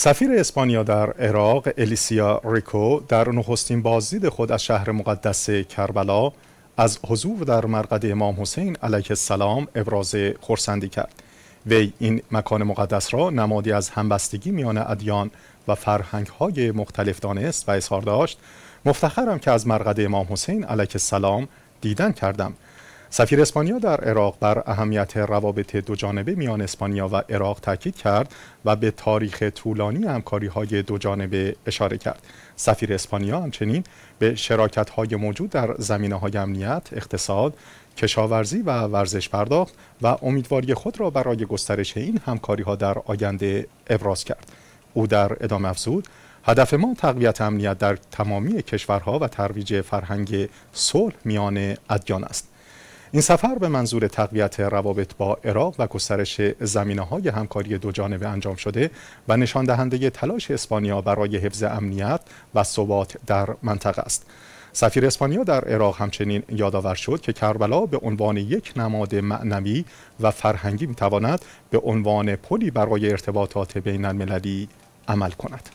سفیر اسپانیا در عراق الیسیا ریکو در نخستین بازدید خود از شهر مقدس کربلا از حضور در مرقد امام حسین علیه السلام ابراز خورسندی کرد وی این مکان مقدس را نمادی از همبستگی میان ادیان و فرهنگ های مختلف دانست و اظهار داشت مفتخرم که از مرقد امام حسین علیه السلام دیدن کردم سفیر اسپانیا در عراق بر اهمیت روابط دوجانبه میان اسپانیا و عراق تاکید کرد و به تاریخ طولانی همکاری های دوجانبه اشاره کرد. سفیر اسپانیا همچنین به شراکت های موجود در زمینه های امنیت، اقتصاد، کشاورزی و ورزش پرداخت و امیدواری خود را برای گسترش این همکاری ها در آینده ابراز کرد. او در ادامه افزود هدف ما تقویت امنیت در تمامی کشورها و ترویج فرهنگ صلح میان ادیان است. این سفر به منظور تقویت روابط با عراق و گسترش زمینه های همکاری دو جانبه انجام شده و نشان دهنده تلاش اسپانیا برای حفظ امنیت و ثبات در منطقه است. سفیر اسپانیا در عراق همچنین یادآور شد که کربلا به عنوان یک نماد معنوی و فرهنگی میتواند به عنوان پلی برای ارتباطات بین المللی عمل کند.